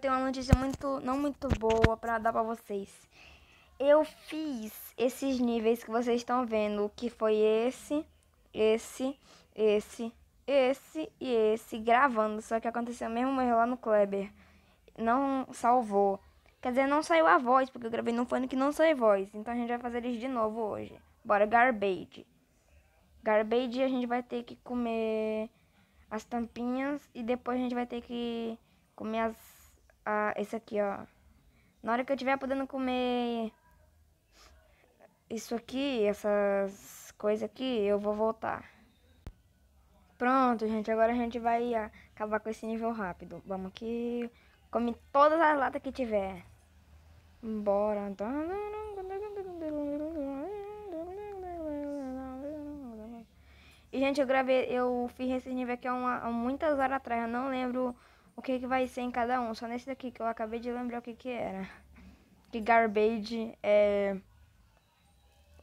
tenho uma notícia muito, não muito boa para dar para vocês. Eu fiz esses níveis que vocês estão vendo, que foi esse, esse, esse, esse e esse, gravando. Só que aconteceu mesmo erro lá no Kleber. Não salvou. Quer dizer, não saiu a voz, porque eu gravei num fone que não saiu voz. Então a gente vai fazer eles de novo hoje. Bora, garbage. Garbage a gente vai ter que comer as tampinhas e depois a gente vai ter que comer as ah, esse aqui, ó. Na hora que eu estiver podendo comer isso aqui, essas coisas aqui, eu vou voltar. Pronto, gente, agora a gente vai acabar com esse nível rápido. Vamos aqui, come todas as latas que tiver. Bora. E, gente, eu gravei, eu fiz esse nível aqui há, uma, há muitas horas atrás, eu não lembro o que, que vai ser em cada um. Só nesse daqui que eu acabei de lembrar o que, que era. Que garbage é.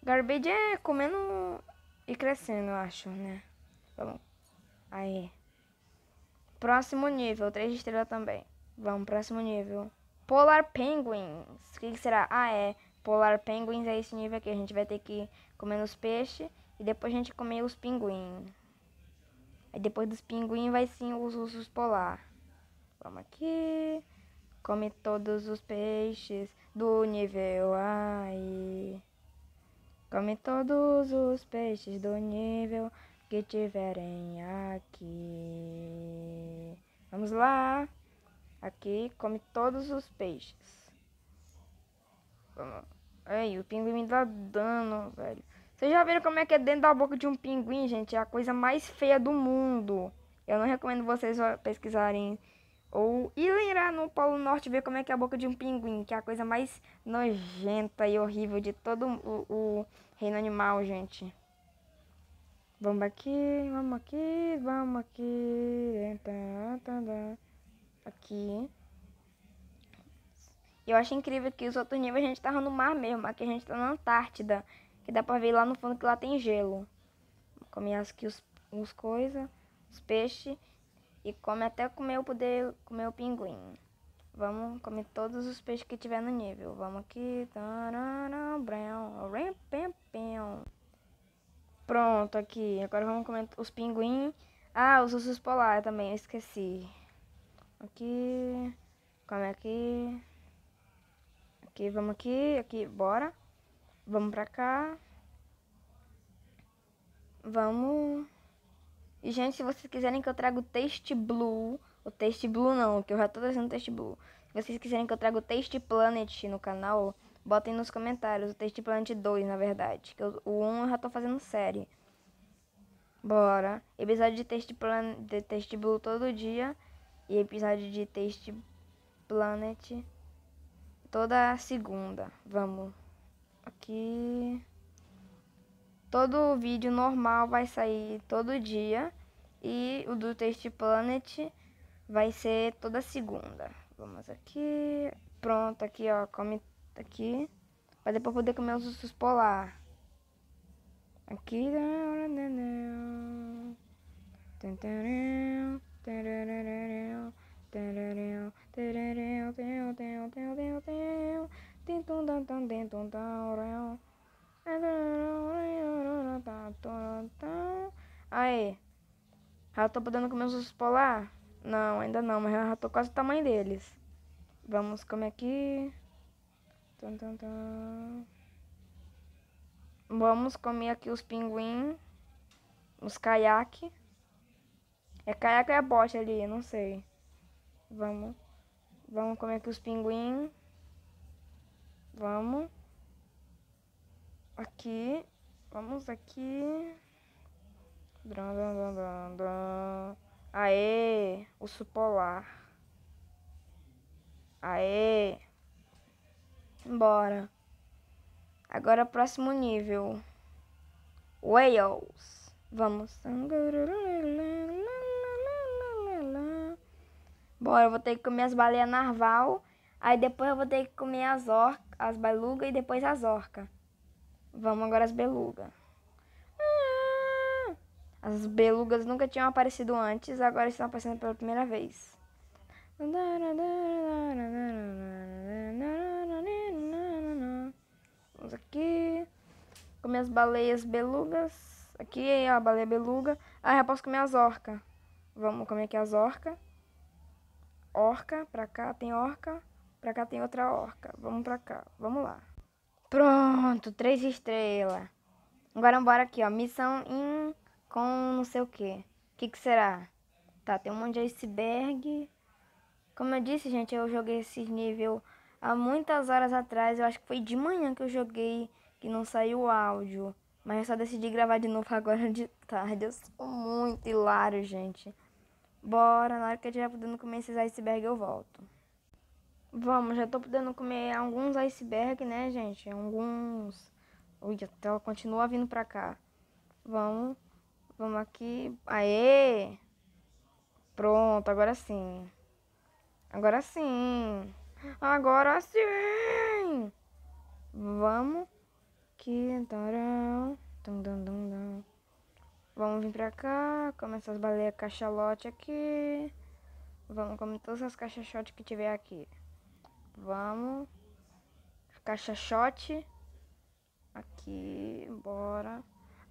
Garbage é comendo e crescendo, eu acho, né? Vamos. Aí. Próximo nível, três estrelas também. Vamos, próximo nível. Polar Penguins. O que, que será? Ah, é. Polar Penguins é esse nível aqui. A gente vai ter que comer os peixes e depois a gente comer os pinguins. Aí depois dos pinguins vai sim os ursos polar. Vamos aqui. Come todos os peixes do nível AI. Come todos os peixes do nível que tiverem aqui. Vamos lá. Aqui, come todos os peixes. Vamos. Ai, o pinguim me dá dano, velho. Vocês já viram como é que é dentro da boca de um pinguim, gente? É a coisa mais feia do mundo. Eu não recomendo vocês pesquisarem ou ir lá no Polo Norte ver como é que é a boca de um pinguim, que é a coisa mais nojenta e horrível de todo o, o reino animal, gente. Vamos aqui, vamos aqui, vamos aqui. Aqui. Eu acho incrível que os outros níveis a gente tava tá no mar mesmo. Aqui a gente tá na Antártida. Que dá pra ver lá no fundo que lá tem gelo. Comer as que os, os coisas, os peixes. E come até comer o poder, comer o pinguim. Vamos comer todos os peixes que tiver no nível. Vamos aqui. Pronto, aqui. Agora vamos comer os pinguins. Ah, os ursos polares também, eu esqueci. Aqui. Come aqui. Aqui, vamos aqui. Aqui, bora. Vamos pra cá. Vamos. E, gente, se vocês quiserem que eu traga o Taste Blue, o Taste Blue não, que eu já tô trazendo o Taste Blue. Se vocês quiserem que eu traga o Taste Planet no canal, botem nos comentários, o Taste Planet 2, na verdade. Que eu, o 1 eu já tô fazendo série. Bora. Episódio de Taste, Plan de Taste Blue todo dia e episódio de Taste Planet toda segunda. Vamos. Aqui... Todo vídeo normal vai sair todo dia e o do Taste Planet vai ser toda segunda. Vamos aqui, pronto, aqui ó, come aqui, pra depois poder comer os ursos polar. Aqui, Aí. Já tô podendo comer os ursos polar? Não, ainda não, mas já tô quase o tamanho deles. Vamos comer aqui. Vamos comer aqui os pinguins Os caiaque. É caiaque ou é bote ali? Não sei. Vamos. Vamos comer aqui os pinguins. Vamos. Aqui. Vamos aqui. Dran, dran, dran, dran. Aê! Urso polar. Aê! Bora. Agora próximo nível. Whales. Vamos. Bora, eu vou ter que comer as baleias narval. Aí depois eu vou ter que comer as orcas, as balugas e depois as orcas. Vamos agora às belugas. Ah! As belugas nunca tinham aparecido antes, agora estão aparecendo pela primeira vez. Vamos aqui. Comer as baleias belugas. Aqui, ó, a baleia beluga. Ah, eu posso comer as orcas. Vamos comer aqui as orcas. Orca, pra cá tem orca. Pra cá tem outra orca. Vamos pra cá. Vamos lá. Pronto, três estrelas. Agora bora aqui, ó. Missão com não sei o que. O que que será? Tá, tem um monte de iceberg. Como eu disse, gente, eu joguei esses nível há muitas horas atrás. Eu acho que foi de manhã que eu joguei que não saiu o áudio. Mas eu só decidi gravar de novo agora de tarde. Eu sou muito hilário, gente. Bora, na hora que eu estiver podendo comer esses iceberg eu volto. Vamos, já tô podendo comer alguns iceberg, né, gente? Alguns... Ui, até ela continua vindo pra cá. Vamos, vamos aqui. Aê! Pronto, agora sim. Agora sim. Agora sim! Vamos. Que então Vamos vir pra cá. Comer essas baleias cachalote aqui. Vamos comer todas as caixas que tiver aqui. Vamos. Caixa Aqui, bora.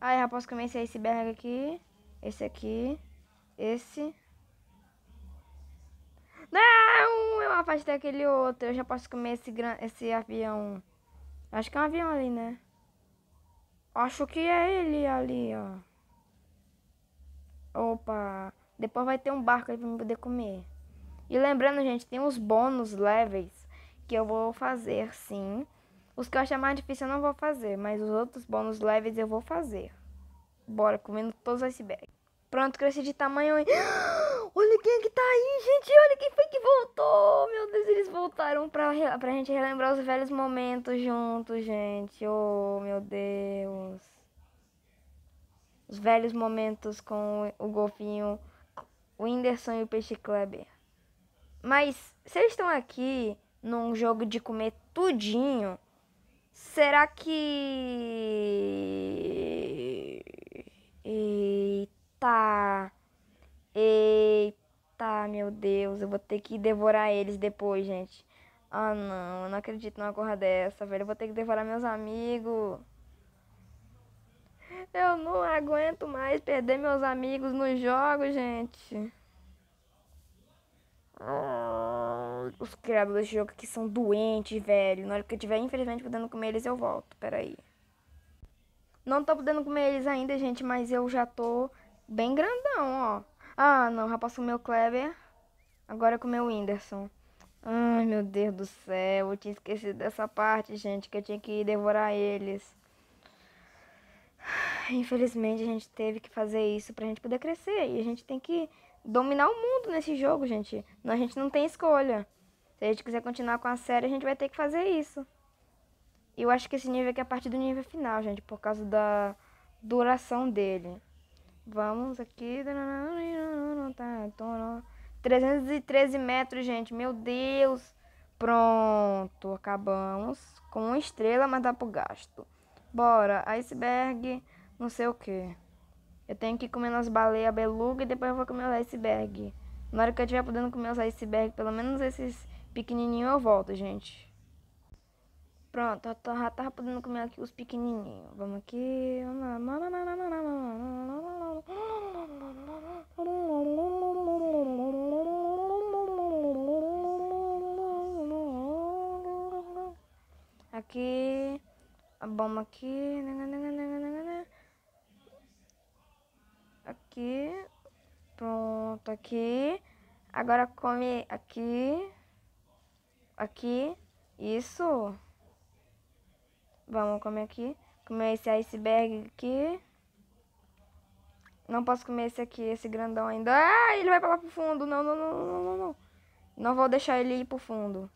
Ah, eu já posso comer esse iceberg aqui. Esse aqui. Esse. Não! Eu afastei aquele outro. Eu já posso comer esse, esse avião. Acho que é um avião ali, né? Acho que é ele ali, ó. Opa. Depois vai ter um barco aí pra me poder comer. E lembrando, gente, tem uns bônus levels que eu vou fazer sim. Os que eu achar mais difícil eu não vou fazer, mas os outros bônus leves eu vou fazer. Bora, comendo todos os icebergs. Pronto, cresci de tamanho. Olha quem é que tá aí, gente. Olha quem foi que voltou. Meu Deus, eles voltaram pra, pra gente relembrar os velhos momentos juntos, gente. Oh, meu Deus. Os velhos momentos com o golfinho, o Whindersson e o Peixe Kleber. Mas, se eles estão aqui, num jogo de comer tudinho, será que. Eita. Eita, meu Deus, eu vou ter que devorar eles depois, gente. Ah, não, eu não acredito numa corra dessa, velho. Eu vou ter que devorar meus amigos. Eu não aguento mais perder meus amigos no jogo, gente. Ah os criadores desse jogo aqui são doentes, velho. Na hora que eu tiver, infelizmente, podendo comer eles, eu volto. Pera aí. Não tô podendo comer eles ainda, gente, mas eu já tô bem grandão, ó. Ah, não, já passou meu Kleber. Agora com o meu Whindersson. Ai, meu Deus do céu. Eu tinha esquecido dessa parte, gente, que eu tinha que devorar eles. Infelizmente, a gente teve que fazer isso pra gente poder crescer. E a gente tem que dominar o mundo nesse jogo, gente. A gente não tem escolha. Se a gente quiser continuar com a série, a gente vai ter que fazer isso. E eu acho que esse nível aqui é a partir do nível final, gente, por causa da duração dele. Vamos aqui. 313 metros, gente. Meu Deus. Pronto. Acabamos. Com uma estrela, mas dá pro gasto. Bora. Iceberg. Não sei o que. Eu tenho que comer umas baleias beluga e depois eu vou comer os iceberg. Na hora que eu estiver podendo comer os iceberg, pelo menos esses pequenininho eu volto, gente. Pronto, já tava podendo comer aqui os pequenininhos. Vamos aqui. Aqui. A bomba aqui. Aqui. Pronto, aqui. Agora come aqui aqui, isso. Vamos comer aqui. Comer esse iceberg aqui. Não posso comer esse aqui, esse grandão ainda. Ah, ele vai pra lá pro fundo. Não, não, não, não, não, não. Não vou deixar ele ir pro fundo.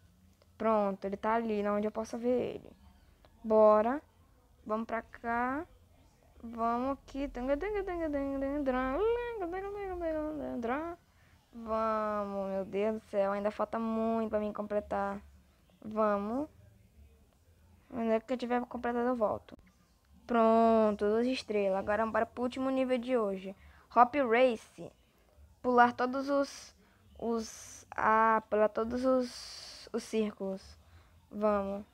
Pronto, ele tá ali, onde eu posso ver ele. Bora. Vamos pra cá. Vamos aqui. Vamos, meu Deus do céu, ainda falta muito pra mim completar. Vamos. Quando é que eu tiver completado, eu volto. Pronto, duas estrelas. Agora para pro último nível de hoje. Hop Race. Pular todos os... os ah, pular todos os, os círculos. Vamos.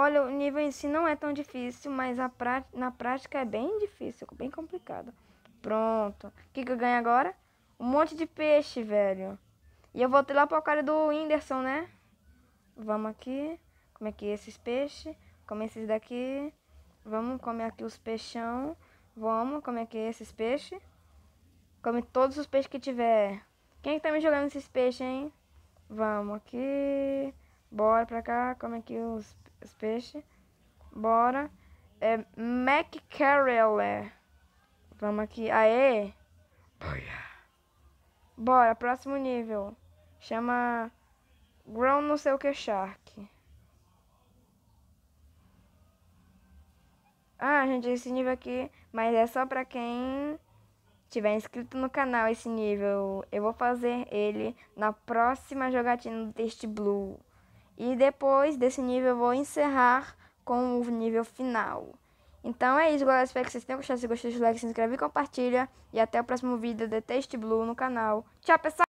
Olha, o nível em si não é tão difícil, mas na prática é bem difícil, bem complicado. Pronto. O que, que eu ganho agora? Um monte de peixe, velho. E eu voltei lá o cara do Whindersson, né? Vamos aqui. Como é que é esses peixes? Como esses daqui? Vamos comer aqui os peixão. Vamos comer aqui esses peixes. Come todos os peixes que tiver. Quem é que tá me jogando esses peixes, hein? Vamos aqui. Bora pra cá, como aqui os, os peixes. Bora. É é Vamos aqui. Aê! Boia. Bora, próximo nível. Chama Grown não sei o que Shark. Ah, gente, esse nível aqui, mas é só pra quem tiver inscrito no canal esse nível. Eu vou fazer ele na próxima jogatina do teste Blue. E depois desse nível eu vou encerrar com o nível final. Então é isso, galera. Espero que vocês tenham gostado. Se gostou, deixa o like, se inscreve e compartilha. E até o próximo vídeo de Taste Blue no canal. Tchau, pessoal!